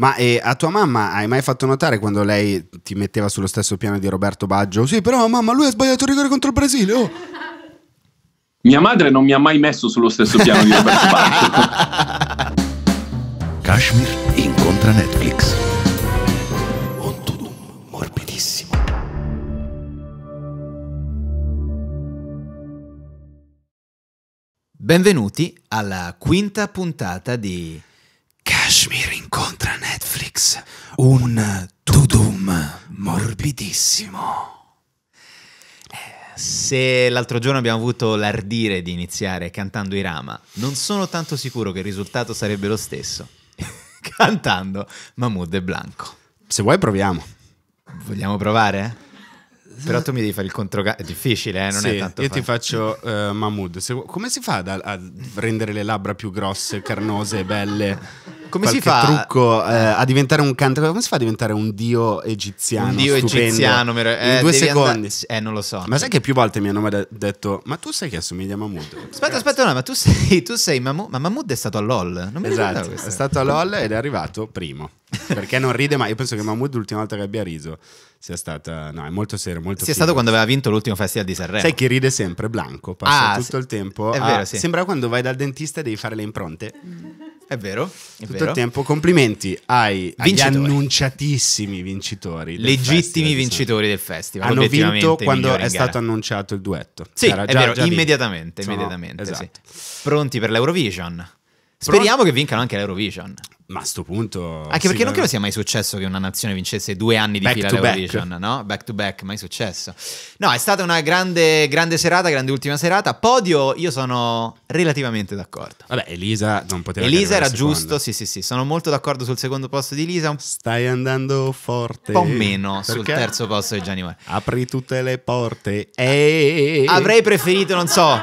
Ma eh, a tua mamma hai mai fatto notare quando lei ti metteva sullo stesso piano di Roberto Baggio? Sì, però mamma, lui ha sbagliato il rigore contro il Brasile. Oh. Mia madre non mi ha mai messo sullo stesso piano di Roberto Baggio. Kashmir incontra Netflix. Ontudum, morbidissimo. Benvenuti alla quinta puntata di Cashmere incontra Netflix un tudum morbidissimo. Eh, se l'altro giorno abbiamo avuto l'ardire di iniziare cantando i Rama, non sono tanto sicuro che il risultato sarebbe lo stesso. cantando Mahmood e Blanco. Se vuoi proviamo. Vogliamo provare? Però tu mi devi fare il controcanto. È difficile, eh? non sì, è tanto. Io fa... ti faccio uh, Mahmood. Se... Come si fa ad, a rendere le labbra più grosse, carnose, e belle? Come si fa trucco, eh, eh, a diventare un canto Come si fa a diventare un dio egiziano? Un dio stupendo? egiziano, mer- eh, in due secondi. And- eh, non lo so. Ma sai che più volte mi hanno detto: Ma tu sai che assomiglia a Mahmood? Aspetta, Grazie. aspetta, no, ma tu sei, tu sei Mahmood. Ma Mahmood è stato a LOL. Non mi esatto, È stato a LOL ed è arrivato primo. Perché non ride mai. Io penso che Mahmood, l'ultima volta che abbia riso, sia stata. No, è molto serio. Molto sia figo. stato quando aveva vinto l'ultimo festival di Sanremo. Sai chi ride sempre? Blanco. Passa ah, tutto se- il tempo. È a... vero, sì. Sembra quando vai dal dentista e devi fare le impronte. È vero. È Tutto vero. il tempo. Complimenti ai vincitori. annunciatissimi vincitori. Legittimi vincitori diciamo. del festival. Hanno vinto quando è stato annunciato il duetto. Sì, Era è già, vero, già immediatamente. immediatamente no, esatto. sì. Pronti per l'Eurovision. Speriamo Pro... che vincano anche l'Eurovision. Ma a sto punto. Anche perché non eh. credo sia mai successo che una nazione vincesse due anni di fila l'Eurovision, no? Back to back, mai successo. No, è stata una grande, grande serata, grande ultima serata. Podio, io sono relativamente d'accordo. Vabbè, Elisa non poteva. Elisa era giusto, sì, sì, sì. Sono molto d'accordo sul secondo posto di Elisa. Stai andando forte. Un po' meno perché? sul terzo posto di Gianni Mare. Apri tutte le porte. Eeeh. Avrei preferito, non so,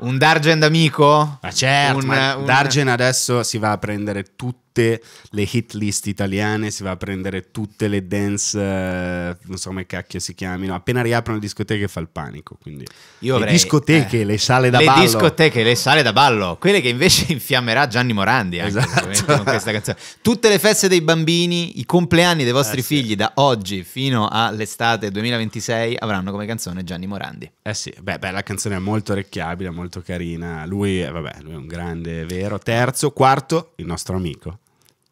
un Dargen amico ma certo, un, ma un... Dargen adesso si va a prendere tutte le hit list italiane, si va a prendere tutte le dance, eh, non so come cacchio si chiamino, appena riaprono le discoteche fa il panico, quindi Io avrei, le discoteche, eh, le sale da le ballo. Le discoteche, le sale da ballo, quelle che invece infiammerà Gianni Morandi anche, esatto. con questa canzone. Tutte le feste dei bambini, i compleanni dei vostri eh, figli sì. da oggi fino all'estate 2026 avranno come canzone Gianni Morandi. Eh sì, beh, beh la canzone è molto orecchiabile, molto carina, lui, eh, vabbè eh, lui è un grande, vero. Terzo, quarto, il nostro amico.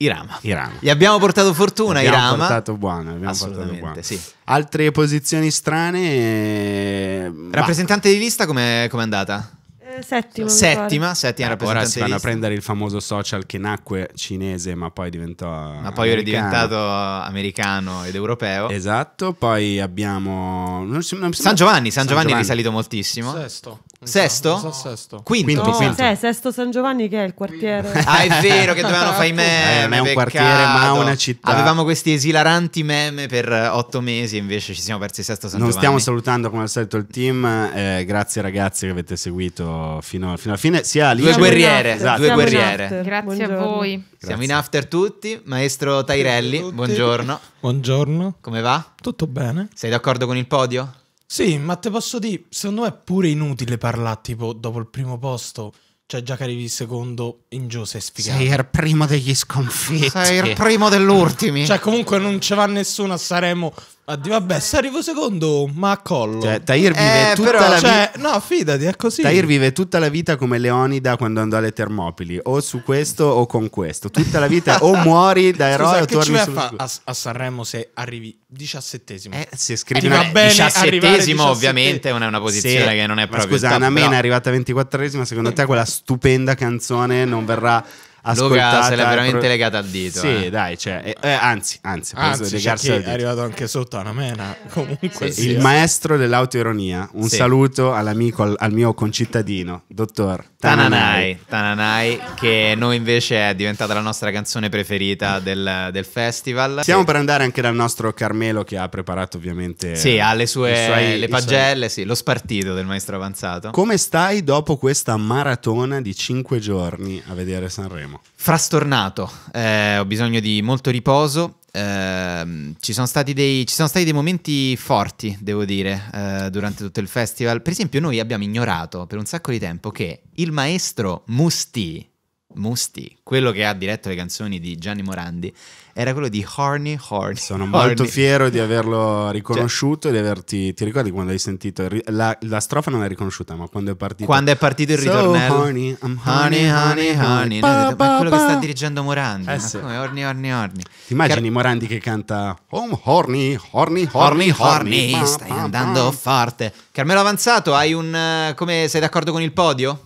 Irama. Irama. Gli abbiamo portato fortuna, abbiamo Irama. Portato buono, abbiamo portato buono. Sì. Altre posizioni strane. Eh, rappresentante di lista, com'è, com'è andata? Eh, settimo, settima, settima eh, Ora si vanno a prendere il famoso social che nacque cinese, ma poi diventò. Ma poi era diventato americano ed europeo. Esatto. Poi abbiamo. San Giovanni. San, San Giovanni, Giovanni è risalito moltissimo. Sesto. Sesto? So, sesto? Quinto, quinto, no, quinto. Se, eh, Sesto San Giovanni che è il quartiere. ah, è vero che dovevano fare i meme. Eh, non è un quartiere, ma una città. Avevamo questi esilaranti meme per otto mesi, e invece ci siamo persi Sesto San non Giovanni. Non stiamo salutando come al solito il team. Eh, grazie ragazzi che avete seguito fino, fino alla fine. Sia lì, due guerriere, esatto, due guerriere. Grazie buongiorno. a voi. Grazie. Siamo in after tutti, maestro Tairelli, buongiorno. Buongiorno. Come va? Tutto bene. Sei d'accordo con il podio? Sì, ma te posso dire, secondo me è pure inutile parlare tipo dopo il primo posto. Cioè già che arrivi il secondo in giù sei sfigato. Sei il primo degli sconfitti. Sei il primo dell'ultimo. Cioè comunque non ci va nessuno a Saremo Oddio, vabbè, se arrivo secondo, ma a collo. Cioè, Tahir vive eh, tutta però, la vita. Cioè, no, fidati, è così. Tahir vive tutta la vita come Leonida quando andò alle Termopili, o su questo o con questo. Tutta la vita o muori da eroe Scusa, o torni sul... fa a, a Sanremo se arrivi diciassettesimo. Eh, se scrivi eh, bene diciassettesimo, ovviamente, non è una posizione sì. che non è proprio. Ma scusa, top, Anna Mena è arrivata ventiquattresima. Secondo te quella stupenda canzone non verrà ascoltata. Luca se l'è veramente pro... legata al dito. Sì, eh. dai, cioè, eh, eh anzi, anzi, anzi è arrivato anche sotto una mena. Comunque, sì, sì, il maestro dell'autoironia. Un sì. saluto all'amico, al, al, mio concittadino, dottor Tananai. Tananai, che noi invece è diventata la nostra canzone preferita del, del festival. Stiamo per andare anche dal nostro Carmelo che ha preparato ovviamente. Sì, ha le sue suoi, le pagelle, suoi... lo spartito del maestro avanzato. Come stai dopo questa maratona di 5 giorni a vedere Sanremo? frastornato, eh, ho bisogno di molto riposo. Eh, ci, sono dei, ci, sono stati dei, momenti forti, devo dire, eh, durante tutto il festival. Per esempio, noi abbiamo ignorato per un sacco di tempo che il maestro Musti Musti, quello che ha diretto le canzoni di Gianni Morandi, era quello di Horny Horny. Sono horny. molto fiero di averlo cioè riconosciuto cioè, di averti. Ti ricordi quando hai sentito la, la, strofa non l'hai riconosciuta, ma quando è partito Quando è partito il so ritornello Horny, I'm Horny Horny Horny, pa, no, pa, ma è quello che sta dirigendo Morandi, eh, sì. come Horny Horny Horny. Ti immagini Car- Morandi che canta Home Horny Horny Horny Horny, horny stai andando forte. Carmelo Avanzato, hai un eh, come sei d'accordo con il podio?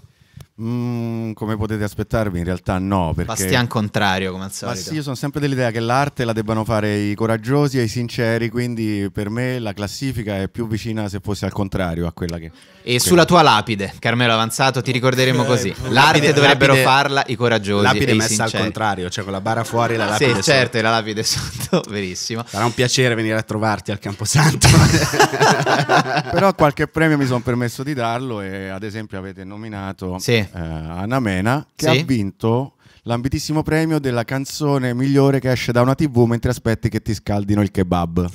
Mm, come potete aspettarvi, in realtà no. Perché... Bastian contrario, come al solito. Ma sì, io sono sempre dell'idea che l'arte la debbano fare i coraggiosi e i sinceri, quindi per me la classifica è più vicina se fosse al contrario a quella che... E sulla tua lapide, Carmelo Avanzato, ti ricorderemo così. L'arte dovrebbero lapide, farla i coraggiosi lapide messa sinceri. al contrario, cioè con la bara fuori e la lapide sì, certo, sotto. certo, e la lapide sotto, verissimo. Sarà un piacere venire a trovarti al Camposanto. Però qualche premio mi sono permesso di darlo e ad esempio avete nominato... Sì eh, Anna Mena, che sì. ha vinto l'ambitissimo premio della canzone migliore che esce da una tv mentre aspetti che ti scaldino il kebab.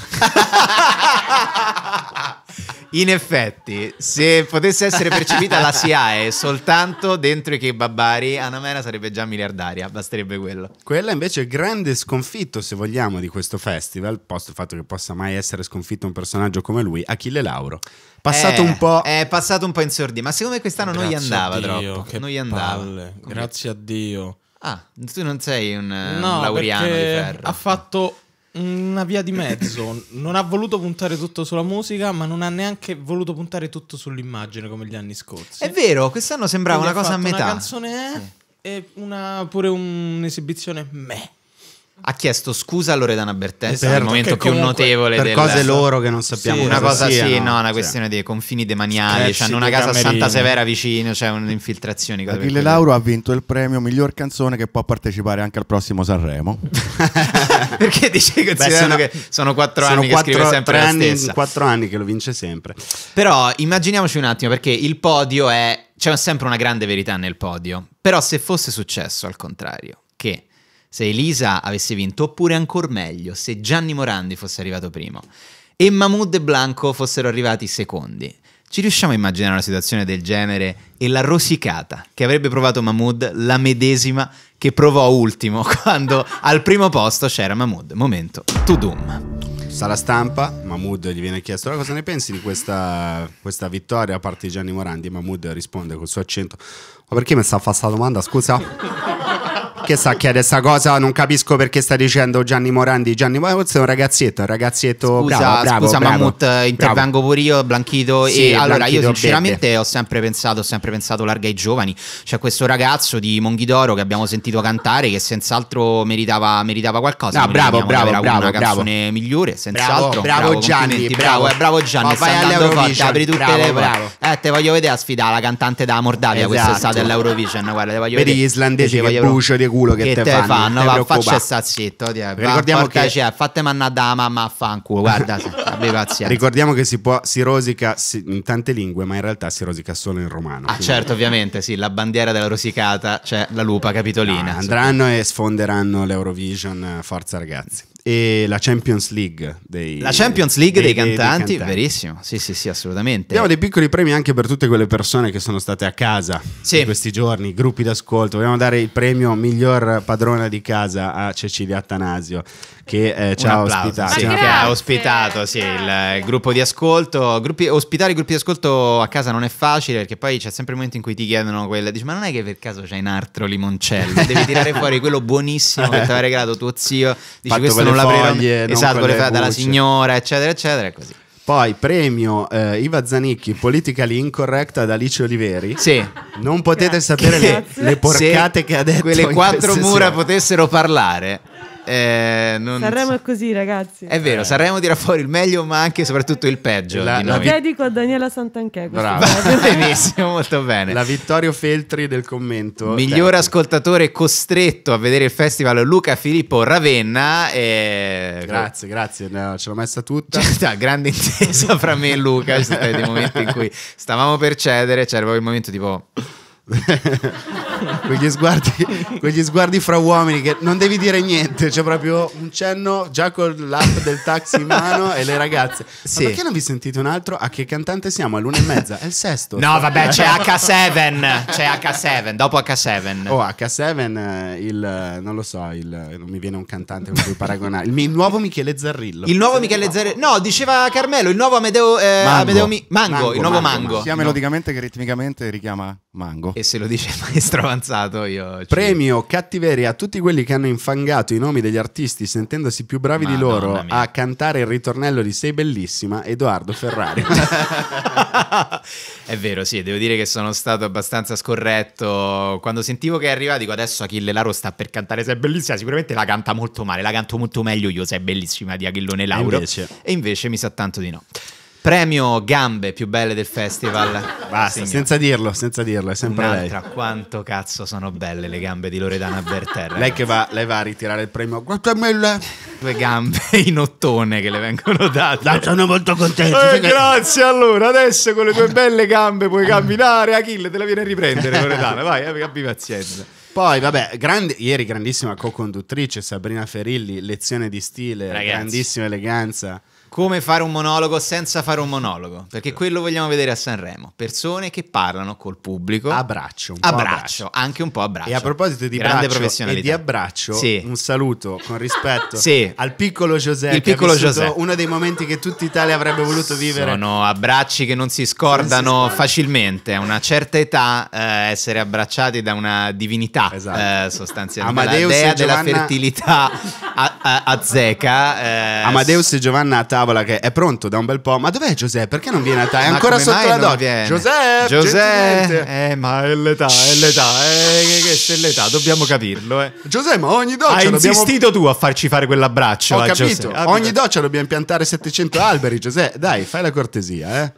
In effetti, se potesse essere percepita la SIAE soltanto dentro i kebabari, Anamera sarebbe già miliardaria, basterebbe quello. Quella invece è il grande sconfitto, se vogliamo, di questo festival, posto il fatto che possa mai essere sconfitto un personaggio come lui, Achille Lauro. Passato eh, un po'... È passato un po' in sordi, ma secondo me quest'anno non gli andava Dio, troppo. Che non gli andava. Palle, grazie a Dio. Ah, tu non sei un, eh, no, un laureano di ferro. Ha fatto una via di mezzo. non ha voluto puntare tutto sulla musica, ma non ha neanche voluto puntare tutto sull'immagine come gli anni scorsi. È vero, quest'anno sembrava Quindi una cosa a metà. Una canzone è, eh e una, pure un'esibizione meh ha chiesto scusa a Loredana Bertè esatto, per il momento più notevole per del... cose loro che non sappiamo sì, una cosa sia, sì no, una cioè. questione cioè. dei confini demaniali hanno cioè, una casa a Santa Severa vicino c'è cioè un'infiltrazione Achille Lauro ha vinto il premio miglior canzone che può partecipare anche al prossimo Sanremo Perché dici considerando Beh, sono, che sono quattro sono anni quattro, che scrive sempre la stessa. Quattro anni che lo vince sempre. Però immaginiamoci un attimo, perché il podio è... C'è sempre una grande verità nel podio. Però se fosse successo al contrario, che se Elisa avesse vinto, oppure ancora meglio, se Gianni Morandi fosse arrivato primo e Mahmoud e Blanco fossero arrivati secondi. Ci riusciamo a immaginare una situazione del genere e la rosicata che avrebbe provato Mahmoud, la medesima che provò ultimo quando al primo posto c'era Mahmood. Momento, to doom. Sala stampa, Mahmood gli viene chiesto ah, cosa ne pensi di questa, questa vittoria a parte di Gianni Morandi. Mahmood risponde col suo accento: Ma perché mi sta a fare questa domanda? Scusa che sta a chiedere sta cosa, non capisco perché sta dicendo Gianni Morandi. Gianni Morandi è un ragazzetto, un ragazzetto scusa, bravo, bravo, Scusa bravo, Mammut, bravo. intervengo pure io, Blanchito. Sì, e allora Blanchito io sinceramente verde. ho sempre pensato, ho sempre pensato larga ai giovani. C'è questo ragazzo di Monghidoro che abbiamo sentito cantare che senz'altro meritava, meritava qualcosa. No, bravo, bravo, bravo, una bravo, canzone migliore, senz'altro. Bravo, bravo Gianni, bravo, eh, bravo Gianni. Oh, vai all'Eurovision, apri tutte bravo, le bravo. Eh, te voglio vedere a sfidare la cantante da Mordavia esatto. quest'estate all'Eurovision, guarda, te voglio Vedi gli islandesi che brucio bucio di culo che, che te, te fanno, fanno va, faccia sta zitto, ricordiamo che cioè, fatte manna dama, ma fanculo, guarda, abbi pazienza. Ricordiamo che si può si rosica in tante lingue, ma in realtà si rosica solo in romano. Ah, quindi... certo, ovviamente, sì, la bandiera della rosicata, cioè la lupa capitolina. No, andranno e sfonderanno l'Eurovision, eh, forza ragazzi e la Champions League dei La Champions League dei, dei, cantanti, dei, cantanti, verissimo. Sì, sì, sì, assolutamente. Abbiamo dei piccoli premi anche per tutte quelle persone che sono state a casa sì. in questi giorni, gruppi d'ascolto. Vogliamo dare il premio miglior padrona di casa a Cecilia Attanasio che eh, ci ha ospitato. Sì, che ha ospitato sì, il, eh, il, gruppo di ascolto. Gruppi, ospitare i gruppi di ascolto a casa non è facile perché poi c'è sempre il momento in cui ti chiedono quella, dici ma non è che per caso c'hai un altro limoncello, devi tirare fuori quello buonissimo che ti aveva regalato tuo zio, dici Fatto questo non la foglie, non esatto, con le foglie dalla signora, eccetera, eccetera, così. Poi premio eh, Iva Zanicchi, Politically Incorrect ad Alice Oliveri. Sì. Non potete sapere le, le porcate che ha detto. Quelle quattro mura potessero parlare. Eh, non... Sanremo è così, ragazzi. È vero, eh. Sanremo tira fuori il meglio, ma anche e soprattutto il peggio. La, la dedico a Daniela Santanchè. Bravo, benissimo, molto bene. La Vittorio Feltri del commento. Miglior Dai. ascoltatore costretto a vedere il festival Luca Filippo Ravenna. E... Grazie, grazie, no, ce l'ho messa tutta. C'è grande intesa fra me e Luca. Ci sono stati dei momenti in cui stavamo per cedere, c'era proprio il momento tipo... quegli, sguardi, quegli sguardi fra uomini che non devi dire niente, c'è proprio un cenno già con l'app del taxi in mano e le ragazze. Sì. Ma perché non vi sentite un altro? A che cantante siamo? All'una e mezza? È il sesto. No, vabbè, c'è H7, c'è H7, dopo H7. Oh, H7, eh, il, non lo so, il, non mi viene un cantante con cui paragonare. Il, il, nuovo Michele Zarrillo. Il nuovo Michele Zarrillo. No, diceva Carmelo, il nuovo Amedeo, eh, Mango. Amedeo Mi- Mango, Mango, il nuovo Mango. Mango. Sia melodicamente che ritmicamente richiama Mango. E se lo dice il maestro avanzato io... Ci... Premio cattiveria a tutti quelli che hanno infangato i nomi degli artisti sentendosi più bravi Madonna di loro mia. a cantare il ritornello di Sei Bellissima, Edoardo Ferrari. È vero, sì, devo dire che sono stato abbastanza scorretto. Quando sentivo che arrivava dico adesso Achille Laro sta per cantare Sei Bellissima, sicuramente la canta molto male, la canto molto meglio io Sei Bellissima di Achillone Lauro. E invece, e invece mi sa tanto di no premio gambe più belle del festival. Basta, Signor. senza dirlo, senza dirlo, è sempre Un'altra, lei. quanto cazzo sono belle le gambe di Loredana Berterra. lei che va, lei va, a ritirare il premio, grazie mille. Due gambe in ottone che le vengono date. No, sono molto contento. Eh, Grazie, allora, adesso con le tue belle gambe puoi camminare, Achille te la viene a riprendere Loredana, vai, eh, abbi pazienza. Poi, vabbè, grande, ieri grandissima co-conduttrice Sabrina Ferilli, lezione di stile, Ragazzi. grandissima eleganza come fare un monologo senza fare un monologo, perché quello vogliamo vedere a Sanremo, persone che parlano col pubblico. Abbraccio, Un po abbraccio, braccio, anche un po' abbraccio. E a proposito di Grande braccio e di abbraccio, sì. un saluto con rispetto sì. al piccolo Giuseppe, Il piccolo Giuseppe. uno dei momenti che tutta Italia avrebbe voluto vivere. Sono abbracci che non si scordano non si facilmente, a una certa età eh, essere abbracciati da una divinità esatto. eh, sostanzialmente, Amadeus la dea Giovanna... della fertilità azzeca. Eh, Amadeus e Giovanna a tavola tavola che è pronto da un bel po'. Ma dov'è Giuseppe? Perché non viene a tavola? È ancora sotto la doccia. Giuseppe, Giuseppe. Eh, ma è l'età, è l'età, è, eh, che, è l'età, dobbiamo capirlo. Eh. Giuseppe, ma ogni doccia. Hai dobbiamo... insistito tu a farci fare quell'abbraccio. Ho eh, capito. Ah, ogni doccia dobbiamo piantare 700 alberi, Giuseppe. Dai, fai la cortesia, eh.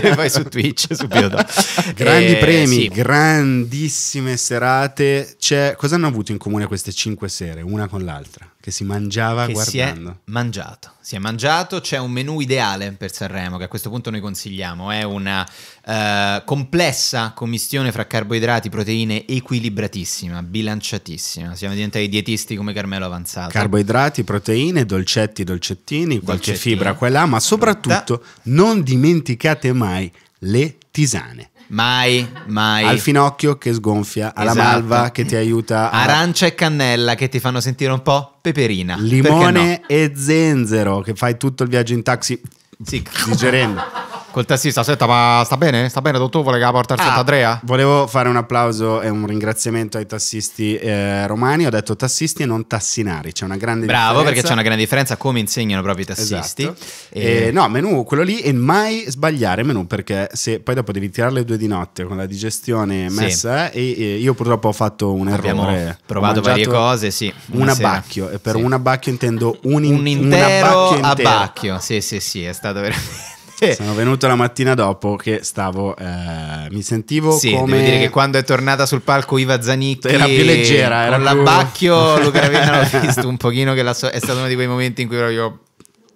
e poi su Twitch subito dopo. grandi eh, premi, sì. grandissime serate. C'è, cosa hanno avuto in comune queste cinque sere, una con l'altra? Che si mangiava che guardando. Si è mangiato, si è mangiato. C'è un menù ideale per Sanremo che a questo punto noi consigliamo. È una eh, complessa commistione fra carboidrati, proteine equilibratissima, bilanciatissima. Siamo diventati dietisti come Carmelo Avanzato. Carboidrati, proteine, dolcetti, dolcettini, qualche Dolcettino. fibra qua e là, ma soprattutto non dimenticate mai le tisane. Mai, mai. Al finocchio che sgonfia, alla esatto. malva che ti aiuta. A... Arancia e cannella che ti fanno sentire un po' peperina. Limone no? e zenzero che fai tutto il viaggio in taxi sì. digerendo. Col tassista, aspetta, ma sta bene? Sta bene, dottore? Vuole che la a ah, Volevo fare un applauso e un ringraziamento ai tassisti eh, romani. Ho detto tassisti e non tassinari. C'è una grande Bravo, differenza. Bravo, perché c'è una grande differenza come insegnano proprio i tassisti. Esatto. E... Eh, no, menù quello lì e mai sbagliare menù perché se poi dopo devi tirare le due di notte con la digestione messa sì. Eh, e, e, io purtroppo ho fatto un Abbiamo errore. Abbiamo provato varie cose, sì. Un abbacchio. E per sì. un abbacchio intendo un, in, un intero un abbacchio, intero. abbacchio. Sì, sì, sì, è stato veramente sono venuto la mattina dopo che stavo eh, mi sentivo sì, come devo dire che quando è tornata sul palco Iva Zanicchi era più leggera era con più... l'abbacchio Luca Ravenna l'ho visto un pochino che so... è stato uno di quei momenti in cui proprio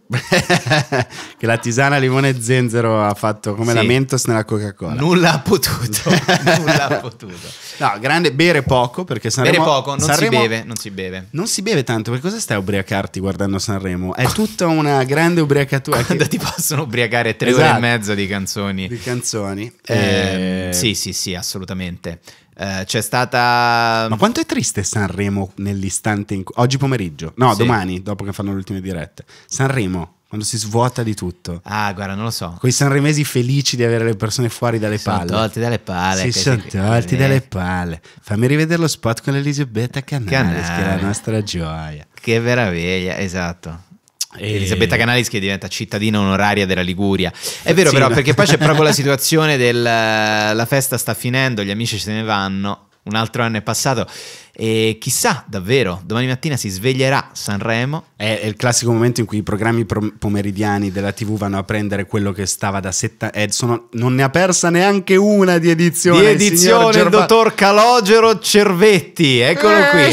che la tisana limone e zenzero ha fatto come sì. la Mentos nella Coca-Cola. Nulla ha potuto, nulla ha potuto. No, grande bere poco perché Sanremo Bere poco, non Sanremo, si beve, non si beve. Non si beve tanto, per cosa stai a ubriacarti guardando Sanremo? È tutta una grande ubriacatura quando che... ti possono ubriacare tre esatto. ore e esatto. mezzo di canzoni. Di canzoni. Eh, eh, sì, sì, sì, assolutamente. Eh, c'è stata. Mm, Ma quanto è triste Sanremo nell'istante in cui. Oggi pomeriggio, no, sì. domani, dopo che fanno le ultime dirette. Sanremo. Quando si svuota di tutto. Ah, guarda, non lo so. Con i sanremesi felici di avere le persone fuori dalle sono palle. Tolti dalle palle. Si, sono tolti dalle palle. Fammi rivedere lo spot con Elisabetta Canales, Canale. che è la nostra gioia. Che meraviglia, esatto. E... Elisabetta Canalis che diventa cittadina onoraria della Liguria. È vero sì, però, no. perché poi c'è proprio la situazione la festa sta finendo, gli amici se ne vanno, un altro anno è passato e chissà davvero, domani mattina si sveglierà Sanremo. È, il classico momento in cui i programmi pomeridiani della TV vanno a prendere quello che stava da setta... Eh, non ne ha persa neanche una di edizione. Di edizione il, il dottor Calogero Cervetti, eccolo eh, qui.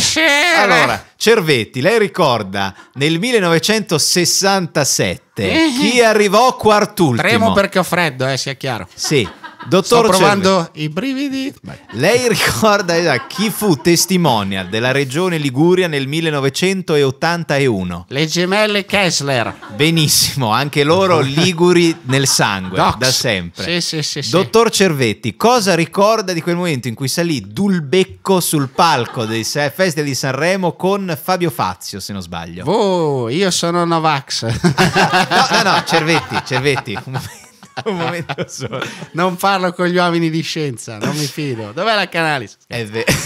Allora Cervetti, lei ricorda nel 1967 eh, eh. chi arrivò quartultimo? Tremo perché ho freddo, eh, sia chiaro. Sì. Dottor Sto provando Cervi. i brividi. Vai. Lei ricorda esatto, chi fu testimonial della regione Liguria nel 1981? Le gemelle Kessler. Benissimo, anche loro liguri nel sangue, Dox. da sempre. Sì, sì, sì, Dottor Cervetti, cosa ricorda di quel momento in cui salì Dulbecco sul palco dei Festival di Sanremo con Fabio Fazio, se non sbaglio? Oh, io sono Novax. no, no, no, Cervetti, Cervetti. un momento solo. Non parlo con gli uomini di scienza, non mi fido. Dov'è la Canalis? È vero.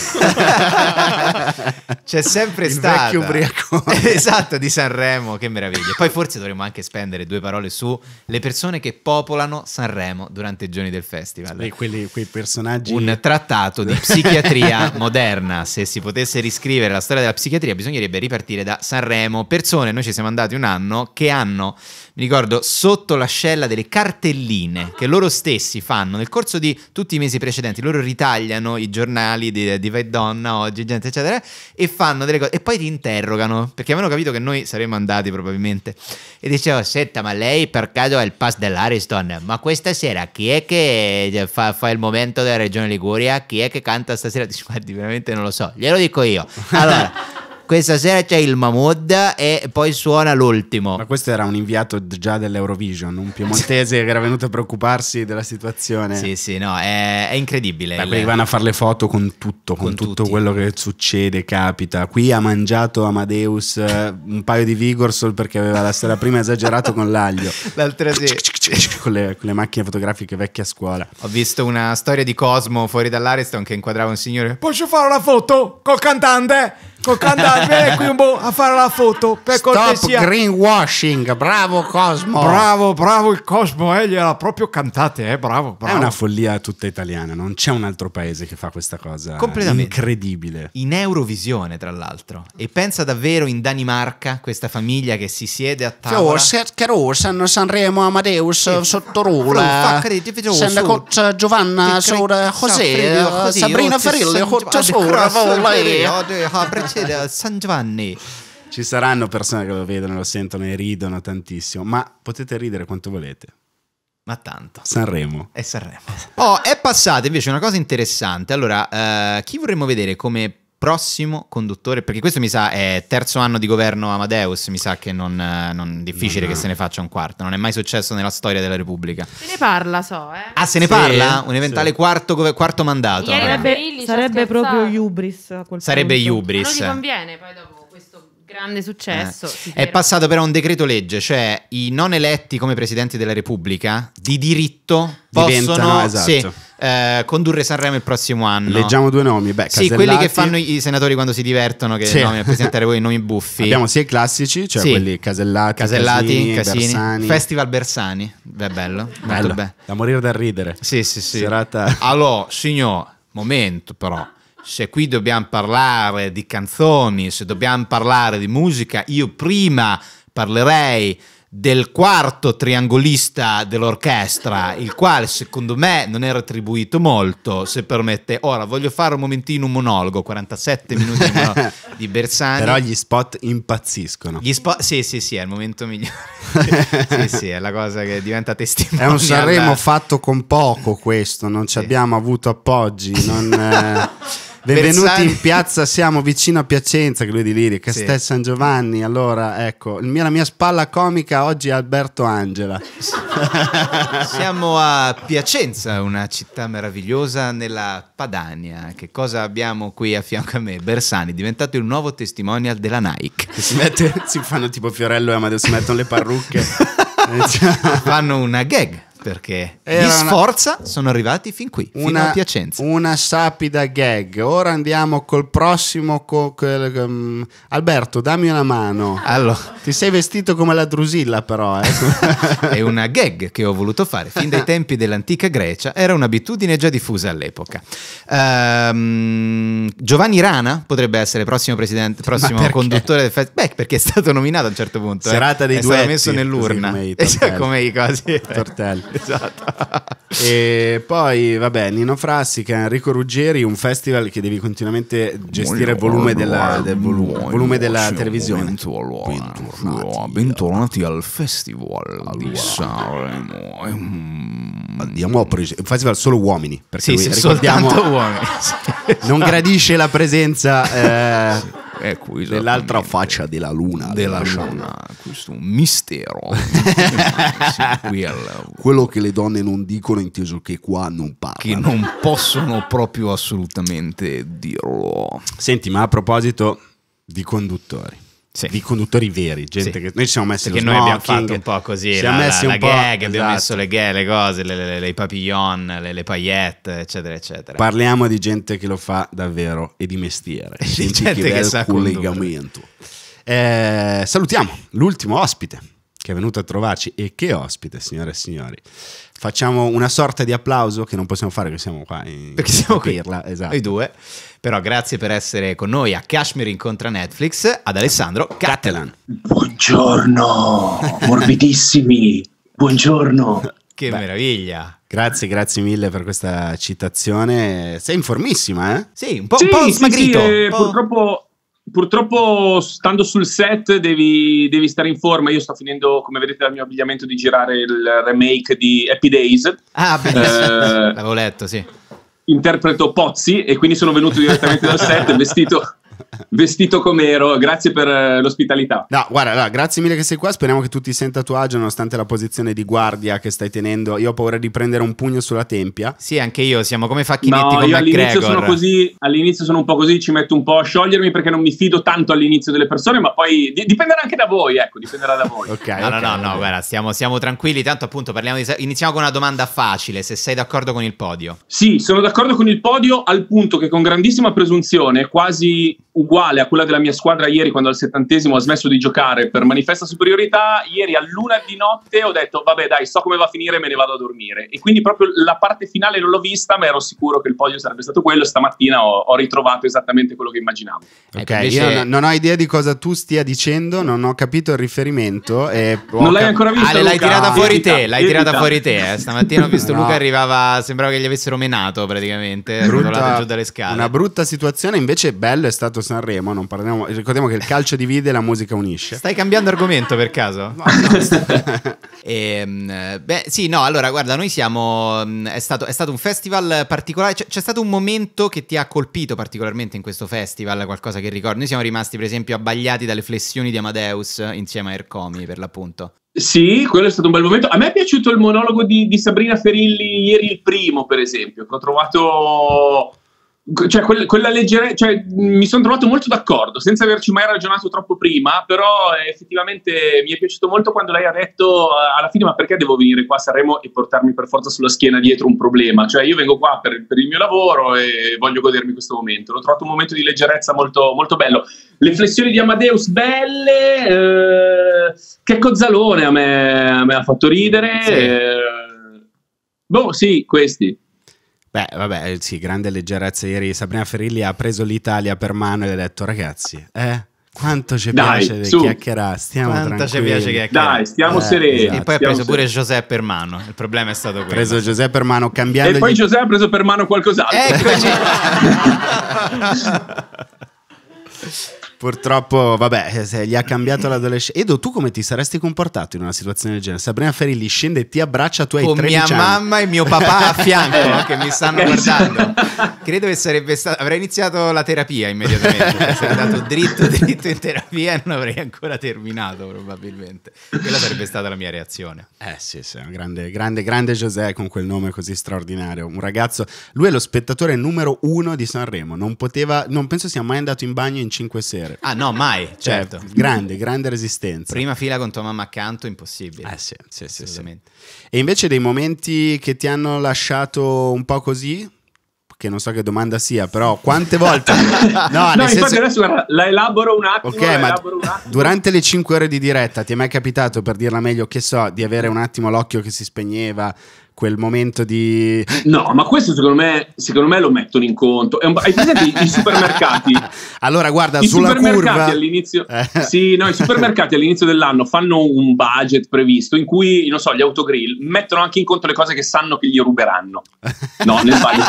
C'è sempre stato. Il stata. ubriaco. Esatto, di Sanremo, che meraviglia. Poi forse dovremmo anche spendere due parole su le persone che popolano Sanremo durante i giorni del festival. E quelli, quei personaggi. Un trattato di psichiatria moderna. Se si potesse riscrivere la storia della psichiatria, bisognerebbe ripartire da Sanremo. Persone, noi ci siamo andati un anno, che hanno mi ricordo, sotto l'ascella delle cartelline che loro stessi fanno nel corso di tutti i mesi precedenti. Loro ritagliano i giornali di, di Vai Donna, Oggi, Gente, eccetera, e fanno delle cose. E poi ti interrogano, perché avevano capito che noi saremmo andati probabilmente. E dicevo, senta, ma lei per caso è il pass dell'Ariston, ma questa sera chi è che fa, fa, il momento della Regione Liguria? Chi è che canta stasera? Dici, guardi, veramente non lo so, glielo dico io. Allora... questa sera c'è il Mahmood e poi suona l'ultimo. Ma questo era un inviato già dell'Eurovision, un piemontese che era venuto a preoccuparsi della situazione. Sì, sì, no, è, è incredibile. Beh, quelli vanno a fare le foto con tutto, con, con tutto tutti. quello che succede, capita. Qui ha mangiato Amadeus eh, un paio di Vigorsol perché aveva la sera prima esagerato con l'aglio. L'altra sì. Con le, con le, macchine fotografiche vecchie a scuola. Ho visto una storia di Cosmo fuori dall'Ariston che inquadrava un signore. Posso fare una foto col cantante? con andare qui un po' a fare la foto per Stop cortesia. greenwashing, bravo Cosmo. Bravo, bravo il Cosmo, eh, gliela proprio cantate, eh, bravo, bravo. È una follia tutta italiana, non c'è un altro paese che fa questa cosa incredibile. In Eurovisione, tra l'altro. E pensa davvero in Danimarca, questa famiglia che si siede a tavola. Che rosano Sanremo Amadeus sotto rula. Sende con Giovanna, Sora José, Sabrina Ferilli, con Sora, Volei invece da San Giovanni. Ci saranno persone che lo vedono, lo sentono e ridono tantissimo, ma potete ridere quanto volete. Ma tanto. Sanremo. E Sanremo. Oh, è passata invece una cosa interessante. Allora, eh, chi vorremmo vedere come prossimo conduttore? Perché questo mi sa è terzo anno di governo Amadeus, mi sa che non, eh, è difficile no, no. che se ne faccia un quarto, non è mai successo nella storia della Repubblica. Se ne parla, so, eh. Ah, se ne sì, parla? Un eventuale sì. quarto, quarto, mandato. Ieri Sarebbe, sarebbe proprio Iubris. sarebbe Iubris. non gli conviene poi dopo. Grande successo. Eh. È passato però un decreto legge, cioè i non eletti come presidenti della Repubblica di diritto Diventano, esatto. sì, eh, condurre Sanremo il prossimo anno. Leggiamo due nomi. Beh, sì, quelli che fanno i senatori quando si divertono, che sì. nomi, presentare voi i nomi buffi. Abbiamo sia i classici, cioè sì. quelli Casellati, Casellati Casini, Casini. Bersani. Festival Bersani. Beh, bello. bello. bello. Da morire da ridere. Sì, sì, sì. Serata. Allora, signor, momento però se qui dobbiamo parlare di canzoni, se dobbiamo parlare di musica, io prima parlerei del quarto triangolista dell'orchestra, il quale secondo me non è retribuito molto, se permette. Ora voglio fare un momentino un monologo, 47 minuti di, Bersani. Però gli spot impazziscono. Gli spot, sì, sì, sì, è il momento migliore. sì, sì, è la cosa che diventa testimonial. È un Sanremo fatto con poco questo, non ci sì. abbiamo avuto appoggi, non... Eh... Benvenuti Bersani. in piazza, siamo vicino a Piacenza, che lui di Liri, Castel sì. San Giovanni. Allora, ecco, mia, la mia spalla comica oggi è Alberto Angela. siamo a Piacenza, una città meravigliosa nella Padania. Che cosa abbiamo qui a fianco a me? Bersani, diventato il nuovo testimonial della Nike. Si, mette, si fanno tipo Fiorello e Amadeo, si mettono le parrucche. Eh, cioè. fanno una gag perché Era di sforza una, sono arrivati fin qui, una, fino a Piacenza. Una sapida gag. Ora andiamo col prossimo. Co, quel, um, Alberto, dammi una mano. Allora. Ti sei vestito come la Drusilla, però. Eh? È una gag che ho voluto fare fin dai tempi dell'antica Grecia. Era un'abitudine già diffusa all'epoca. Um, Giovanni Rana potrebbe essere prossimo, presidente, prossimo conduttore del festival. Beh, perché è stato nominato a un certo punto. Eh. Serata dei eh. due. È messo nell'urna. Come i tortelli. esatto. E poi, vabbè, Nino Frassica, Enrico Ruggeri, un festival che devi continuamente gestire il volume della, del volume, volume della televisione. Bentornati, bentornati al festival di Sanremo. Andiamo a presentare un festival solo uomini. Perché sì, sì soltanto uomini. non gradisce la presenza. Eh, Ecco, eh, Dell'altra faccia della luna. Della, della diciamo. luna. Questo è un mistero. Quello che le donne non dicono, inteso che qua non parlano. Che non possono proprio assolutamente dirlo. Senti, ma a proposito di conduttori sì. di conduttori veri, gente sì. che noi ci siamo messi Perché lo noi abbiamo fatto un po' così, siamo la, messi la, la gag, esatto. abbiamo messo le gag, le cose, le, le, le, i papillon, le, le paillette, eccetera, eccetera. Parliamo di gente che lo fa davvero e di mestiere, di gente, gente che, che sa collegamento. Eh, salutiamo l'ultimo ospite che è venuto a trovarci e che ospite, signore e signori. Facciamo una sorta di applauso che non possiamo fare perché siamo qua in perché siamo qui, Pirla, esatto. noi due. Però grazie per essere con noi a Kashmir incontra Netflix ad Alessandro Cattelan. Buongiorno, morbidissimi. Buongiorno. Che Beh. meraviglia. Grazie, grazie mille per questa citazione. Sei informissima, eh? Sì, un po', sì, un po sì, smagrito. Sì, eh, po'... Purtroppo purtroppo stando sul set devi, devi, stare in forma. Io sto finendo, come vedete dal mio abbigliamento, di girare il remake di Happy Days. Ah, beh, eh, l'avevo letto, sì. Interpreto Pozzi e quindi sono venuto direttamente dal set vestito vestito come ero, Grazie per eh, l'ospitalità. No, guarda, no, grazie mille che sei qua. Speriamo che tu ti senta a tuo agio, nonostante la posizione di guardia che stai tenendo. Io ho paura di prendere un pugno sulla tempia. Sì, anche io. Siamo come facchinetti no, con io all'inizio sono, così, all'inizio sono un po' così, ci metto un po' a sciogliermi perché non mi fido tanto all'inizio delle persone, ma poi dipenderà anche da voi, ecco, dipenderà da voi. ok, no, okay, no, no, no, guarda, siamo, siamo, tranquilli, tanto appunto parliamo di... Iniziamo con una domanda facile, se sei d'accordo con il podio. Sì, sono d'accordo con il podio al punto che con grandissima presunzione, quasi uguale a quella della mia squadra ieri quando al settantesimo ha smesso di giocare per manifesta superiorità, ieri a luna di notte ho detto vabbè dai so come va a finire me ne vado a dormire e quindi proprio la parte finale non l'ho vista ma ero sicuro che il podio sarebbe stato quello stamattina ho, ho ritrovato esattamente quello che immaginavo. Ok, invece... io non, ho idea di cosa tu stia dicendo, non ho capito il riferimento e... Non l'hai ancora visto? Ale, l'hai tirata fuori te, l'hai edita. tirata fuori te, eh. stamattina ho visto no. Luca arrivava, sembrava che gli avessero menato praticamente, brutta, giù dalle scale. Una brutta situazione, invece bello è stato Sanremo, non parliamo, ricordiamo che il calcio divide e la musica unisce. Stai cambiando argomento per caso? No, no. e, ehm, beh, sì, no, allora guarda, noi siamo, mm, è stato, è stato un festival particolare, c'è, stato un momento che ti ha colpito particolarmente in questo festival, qualcosa che ricordi? Noi siamo rimasti per esempio abbagliati dalle flessioni di Amadeus insieme a Ercomi per l'appunto. Sì, quello è stato un bel momento. A me è piaciuto il monologo di, di Sabrina Ferilli ieri il primo, per esempio, che ho trovato cioè, quel, quella leggere, cioè, mi sono trovato molto d'accordo, senza averci mai ragionato troppo prima, però effettivamente mi è piaciuto molto quando lei ha detto eh, alla fine ma perché devo venire qua a Sanremo e portarmi per forza sulla schiena dietro un problema? Cioè io vengo qua per, per il mio lavoro e voglio godermi questo momento, l'ho trovato un momento di leggerezza molto, molto bello. Le flessioni di Amadeus belle, eh, che cozzalone a me, a me, ha fatto ridere. Sì. Eh, boh sì, questi. Beh, vabbè, eh, sì, grande leggerezza ieri. Sabrina Ferilli ha preso l'Italia per mano e le ha detto, ragazzi, eh, quanto ci piace chiacchierare, stiamo Quanto ci piace chiacchierare. Dai, stiamo eh, sereni. Esatto. E poi ha preso pure Giuseppe per mano, il problema è stato quello. Ha preso Giuseppe per mano, cambiando... E poi Giuseppe ha preso per mano qualcos'altro. Eccoci! Eh, Purtroppo, vabbè, gli ha cambiato l'adolescenza. Edo, tu come ti saresti comportato in una situazione del genere? Sabrina Ferilli scende e ti abbraccia, tu hai Con 13 mia anni. mamma e mio papà a fianco che mi stanno guardando. Credo che sarebbe stato... Avrei iniziato la terapia immediatamente. Sarei andato dritto, dritto in terapia e non avrei ancora terminato probabilmente. Quella sarebbe stata la mia reazione. Eh sì, sì, un grande, grande, grande José con quel nome così straordinario. Un ragazzo... Lui è lo spettatore numero uno di Sanremo. Non poteva... Non penso sia mai andato in bagno in cinque sere vedere. Ah no, mai, certo. Cioè, grande, grande resistenza. Prima fila con tua mamma accanto, impossibile. Eh sì, sì, sì, sì. E invece dei momenti che ti hanno lasciato un po' così, che non so che domanda sia, però quante volte... No, no senso... adesso guarda, la elaboro un attimo. Ok, ma un attimo. durante le 5 ore di diretta ti è mai capitato, per dirla meglio, che so, di avere un attimo l'occhio che si spegneva, quel momento di... No, ma questo secondo me, secondo me lo mettono in conto. È Un... Hai presente i supermercati? allora guarda, I sulla supermercati curva... All'inizio... Eh. sì, no, i supermercati all'inizio dell'anno fanno un budget previsto in cui, non so, gli autogrill mettono anche in conto le cose che sanno che gli ruberanno. No, nel sbaglio.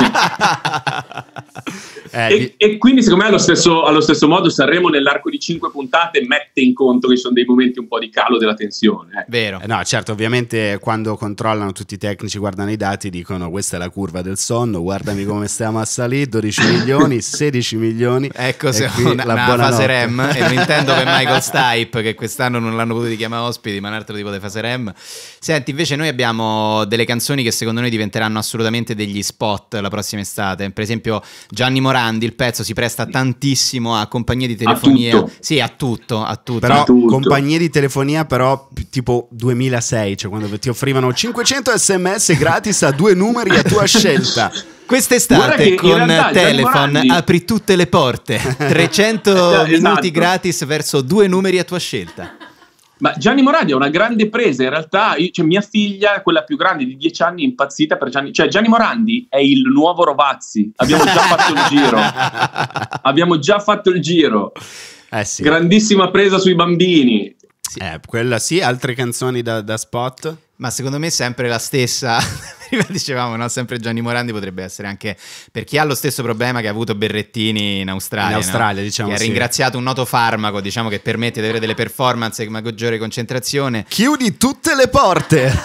Eh, e, di... e, quindi secondo me allo stesso, allo stesso, modo Sanremo nell'arco di 5 puntate mette in conto che ci sono dei momenti un po' di calo della tensione. Eh. Vero. Eh, no, certo, ovviamente quando controllano tutti i tecnici ci guardano i dati dicono questa è la curva del sonno, guardami come stiamo a salire, 12 milioni, 16 milioni. Ecco, se una, la una fase REM, e non intendo per Michael Stipe, che quest'anno non l'hanno potuto chiamare ospiti, ma un altro tipo di fase REM. Senti, invece noi abbiamo delle canzoni che secondo noi diventeranno assolutamente degli spot la prossima estate. Per esempio Gianni Morandi, il pezzo si presta tantissimo a compagnie di telefonia. A Sì, a tutto, a tutto. Però a tutto. compagnie di telefonia però tipo 2006, cioè quando ti offrivano 500 sms classe gratis a due numeri a tua scelta. Quest'estate con Telefon apri tutte le porte, 300 eh, esatto. minuti gratis verso due numeri a tua scelta. Ma Gianni Morandi è una grande presa, in realtà io, cioè, mia figlia, quella più grande di 10 anni, è impazzita per Gianni, cioè Gianni Morandi è il nuovo Rovazzi, abbiamo già fatto il giro, abbiamo già fatto il giro, eh sì. grandissima presa sui bambini, sì. Eh, quella sì, altre canzoni da, da spot? Ma secondo me sempre la stessa. Prima dicevamo, no? Sempre Gianni Morandi potrebbe essere anche per chi ha lo stesso problema che ha avuto Berrettini in Australia. In Australia, no? diciamo. Che sì. ha ringraziato un noto farmaco, diciamo, che permette di avere delle performance con maggiore concentrazione. Chiudi tutte le porte!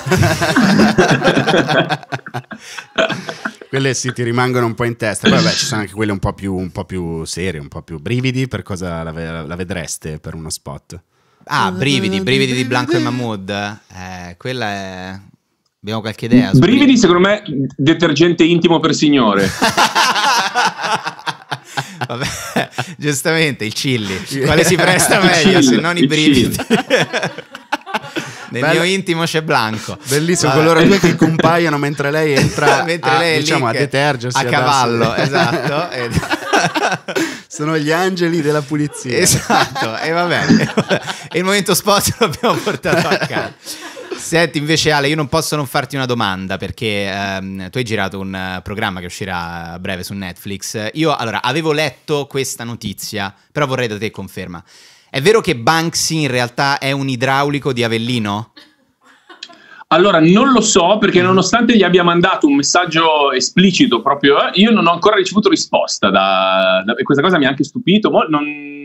quelle sì ti rimangono un po' in testa. Poi vabbè, ci sono anche quelle un po' più, un po più serie, un po' più brividi. Per cosa la, la vedreste per uno spot? Ah, Brividi, Brividi di Blanco e Mahmood. Eh, quella è... Abbiamo qualche idea? Brividi, brividi, secondo me, detergente intimo per signore. Vabbè, giustamente, il chilli. Quale si presta meglio, se non i brividi? Nel Bella... mio intimo c'è Blanco. Bellissimo, Vabbè. coloro due che compaiono mentre lei entra mentre a, lei diciamo, a detergersi. A cavallo, esatto. Sono gli angeli della pulizia. Esatto, e va bene. il momento spot l'abbiamo portato a casa. Senti, invece Ale, io non posso non farti una domanda perché ehm, tu hai girato un programma che uscirà a breve su Netflix. Io, allora, avevo letto questa notizia, però vorrei da te conferma. È vero che Banksy in realtà è un idraulico di Avellino? Allora, non lo so perché nonostante gli abbia mandato un messaggio esplicito proprio, eh, io non ho ancora ricevuto risposta da, da questa cosa mi ha anche stupito, non,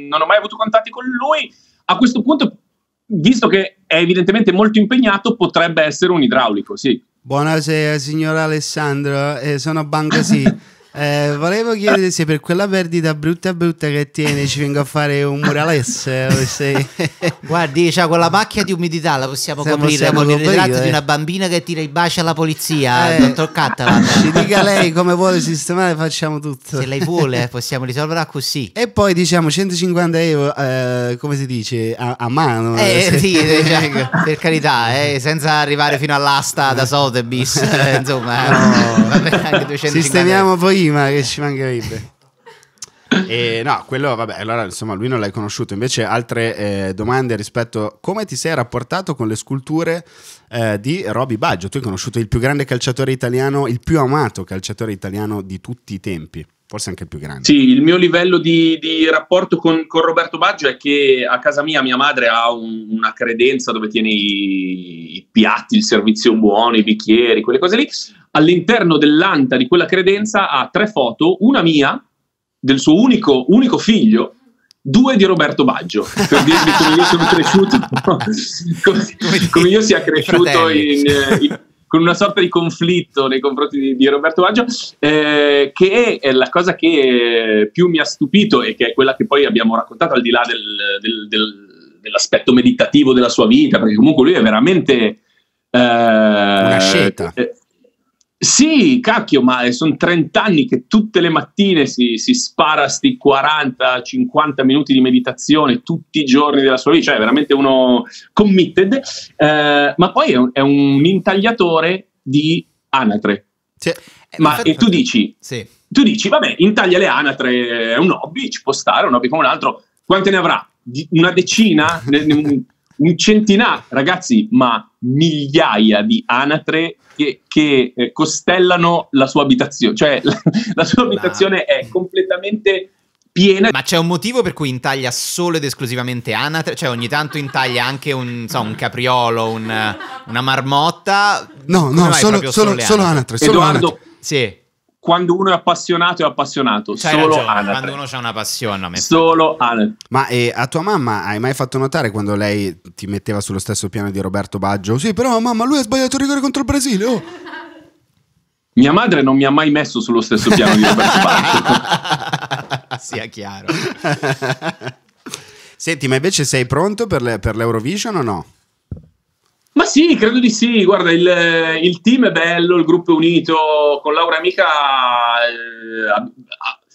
non ho mai avuto contatti con lui. A questo punto, visto che è evidentemente molto impegnato, potrebbe essere un idraulico, sì. Buonasera signor Alessandro, eh, sono Banksy. Eh, volevo chiedere se per quella perdita brutta brutta che tiene ci vengo a fare un muralesse. Eh, se... Guardi, c'ha cioè, quella macchia di umidità, la possiamo se coprire con il ritratto eh. di una eh. bambina che tira i baci alla polizia, eh, dottor Cattavana. Ci dica lei come vuole sistemare, facciamo tutto. Se lei vuole possiamo risolverla così. E poi diciamo 150 euro, eh, come si dice, a, a mano. Eh, eh se... sì, cioè, ecco. per carità, senza arrivare fino all'asta da Sotheby's, insomma, no, vabbè, anche 250 Sistemiamo euro. poi sì, che ci mancherebbe. e no, quello vabbè, allora insomma lui non l'hai conosciuto. Invece altre eh, domande rispetto a come ti sei rapportato con le sculture eh, di Roby Baggio? Tu hai conosciuto il più grande calciatore italiano, il più amato calciatore italiano di tutti i tempi forse anche il più grande. Sì, il mio livello di, di rapporto con, con, Roberto Baggio è che a casa mia mia madre ha un, una credenza dove tiene i, i, piatti, il servizio buono, i bicchieri, quelle cose lì. All'interno dell'anta di quella credenza ha tre foto, una mia del suo unico, unico figlio, due di Roberto Baggio, per dirvi come io sono cresciuto, come, come, io sia cresciuto in, eh, in, con una sorta di conflitto nei confronti di, di Roberto Baggio, eh, che è la cosa che più mi ha stupito e che è quella che poi abbiamo raccontato al di là del, del, del, dell'aspetto meditativo della sua vita, perché comunque lui è veramente... Eh, una scelta. Eh, sì, cacchio, ma sono 30 anni che tutte le mattine si, si spara sti 40-50 minuti di meditazione tutti i giorni della sua vita, cioè è veramente uno committed, eh, ma poi è un, è un, intagliatore di anatre. Sì. Eh, ma e tu dici, sì. tu dici, vabbè, intaglia le anatre è un hobby, ci può stare, un hobby come un altro, quante ne avrà? Una decina? un centinaio, ragazzi, ma migliaia di anatre che, che eh, costellano la sua abitazione. Cioè, la, la sua abitazione è completamente piena. Ma c'è un motivo per cui intaglia solo ed esclusivamente anatre? Cioè, ogni tanto intaglia anche un, so, un capriolo, un, una marmotta? No, Come no, solo, solo, solo, anatre. Solo Edoardo, anatre. Sì quando uno è appassionato è appassionato, C'hai solo ragione, Quando uno ha una passione, solo anatre. Ma eh, a tua mamma hai mai fatto notare quando lei ti metteva sullo stesso piano di Roberto Baggio? Sì, però mamma, lui ha sbagliato il rigore contro il Brasile. Oh. Mia madre non mi ha mai messo sullo stesso piano di Roberto Baggio. Sia chiaro. Senti, ma invece sei pronto per, le, per l'Eurovision o no? Ma sì, credo di sì. Guarda, il, il team è bello, il gruppo è unito. Con Laura Amica eh,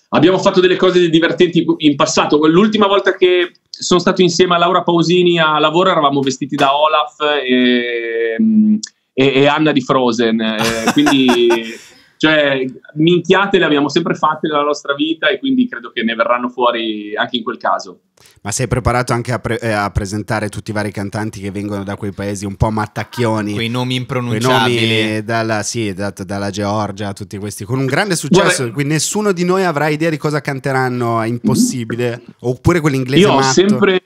abbiamo fatto delle cose divertenti in passato. L'ultima volta che sono stato insieme a Laura Pausini a lavoro eravamo vestiti da Olaf e, mm, e, e Anna di Frozen. Eh, quindi. Cioè, minchiate le abbiamo sempre fatte nella nostra vita e quindi credo che ne verranno fuori anche in quel caso. Ma sei preparato anche a, pre- eh, a, presentare tutti i vari cantanti che vengono da quei paesi un po' mattacchioni? Quei nomi impronunciabili. Quei nomi dalla, sì, da, dalla Georgia, tutti questi, con un grande successo. Guarda, quindi nessuno di noi avrà idea di cosa canteranno, è impossibile. Mm. Oppure quell'inglese Io matto. ho sempre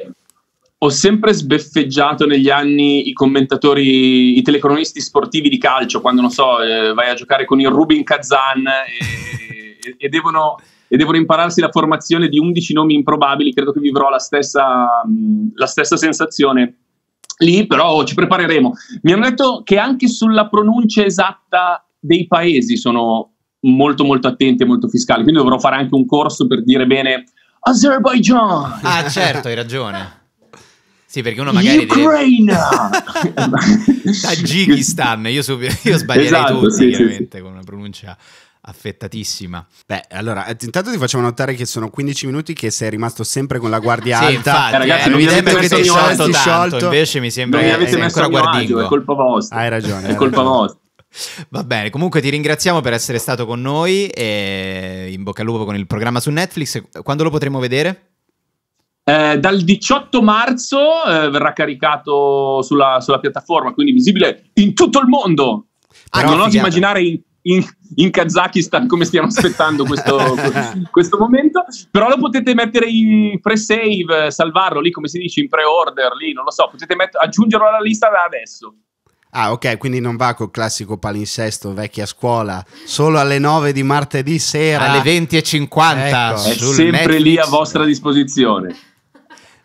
ho sempre sbeffeggiato negli anni i commentatori, i telecronisti sportivi di calcio, quando non so, eh, vai a giocare con il Rubin Kazan e, e, e, devono, e, devono, impararsi la formazione di 11 nomi improbabili, credo che vivrò la stessa, mm, la stessa sensazione. Lì però ci prepareremo. Mi hanno detto che anche sulla pronuncia esatta dei paesi sono molto molto attenti e molto fiscali, quindi dovrò fare anche un corso per dire bene Azerbaijan. Ah certo, hai ragione. Sì, perché uno magari... Ucraina! Tagikistan, io, subito, io sbaglierei esatto, tutti, sì, chiaramente, sì. con una pronuncia affettatissima. Beh, allora, eh, intanto ti facciamo notare che sono 15 minuti che sei rimasto sempre con la guardia sì, alta. Infatti, eh, ragazzi, eh, non mi sembra che sei sciolto, sciolto, invece mi sembra che mi avete ancora guardingo. Agio, è colpa vostra. Hai ragione. È hai colpa ragione. vostra. Va bene, comunque ti ringraziamo per essere stato con noi e in bocca al lupo con il programma su Netflix. Quando lo potremo vedere? Eh, dal 18 marzo eh, verrà caricato sulla, sulla, piattaforma, quindi visibile in tutto il mondo. Ah, non oso immaginare in, in, in, Kazakistan come stiamo aspettando questo, questo, momento, però lo potete mettere in pre-save, eh, salvarlo lì come si dice, in pre-order, lì non lo so, potete met- aggiungerlo alla lista da adesso. Ah, ok, quindi non va col classico palinsesto vecchia scuola, solo alle 9 di martedì sera. Alle 20.50. Ecco, è sempre Netflix. lì a vostra disposizione.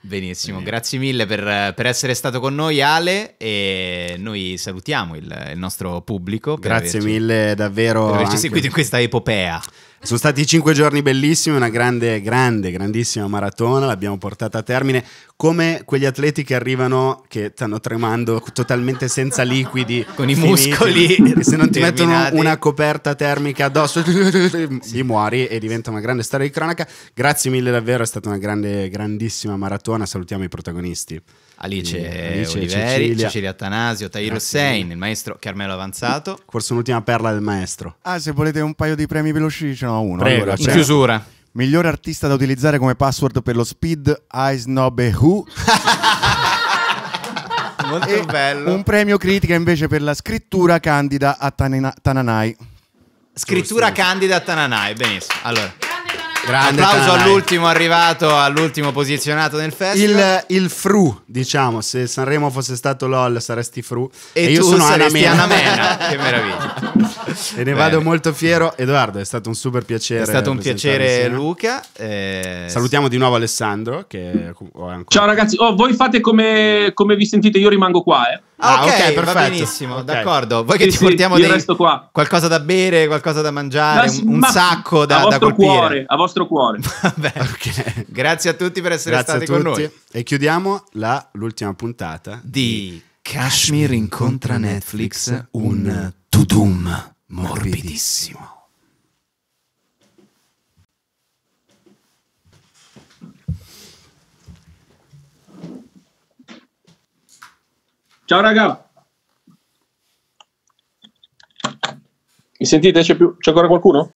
Benissimo, Quindi. grazie mille per, per, essere stato con noi Ale e noi salutiamo il, il nostro pubblico. Grazie averci, mille davvero. Per averci seguito in questa epopea. Sono stati cinque giorni bellissimi, una grande, grande, grandissima maratona, l'abbiamo portata a termine, come quegli atleti che arrivano, che stanno tremando totalmente senza liquidi. Con i finiti, muscoli. Se non ti mettono una coperta termica addosso, sì. li muori e diventa una grande storia di cronaca. Grazie mille davvero, è stata una grande, grandissima maratona, salutiamo i protagonisti. Alice, sì, Alice Oliveri, Cecilia. Cecilia Attanasio, Tahir Hussein, il maestro Carmelo Avanzato. Forse un'ultima perla del maestro. Ah, se volete un paio di premi veloci, ce n'ho uno. Prego, allora, in chiusura. Migliore artista da utilizzare come password per lo speed, I snob e who. Molto e bello. Un premio critica invece per la scrittura candida a Tananai. Scrittura candida a Tananai, benissimo. Allora. Grande applauso all'ultimo arrivato, all'ultimo posizionato nel festival. Il, il fru, diciamo, se Sanremo fosse stato LOL saresti fru. E, e io sono Anna Mena. che meraviglia. e ne Bene. vado molto fiero. Edoardo, è stato un super piacere. È stato un piacere Luca. Eh... Salutiamo di nuovo Alessandro. Ancora... Ciao ragazzi, oh, voi fate come, come vi sentite, io rimango qua. Eh. Ah, ah, ok, okay perfetto. benissimo, okay. d'accordo. Voi sì, che ti sì, portiamo dei... qualcosa da bere, qualcosa da mangiare, ma, un, ma... sacco da, a da colpire? Cuore, a vostro cuore. Vabbè, okay. grazie a tutti per essere grazie stati con noi. E chiudiamo l'ultima puntata di Kashmir incontra Netflix, un tudum morbidissimo. Ciao raga. Mi sentite? C'è, più... C'è ancora qualcuno?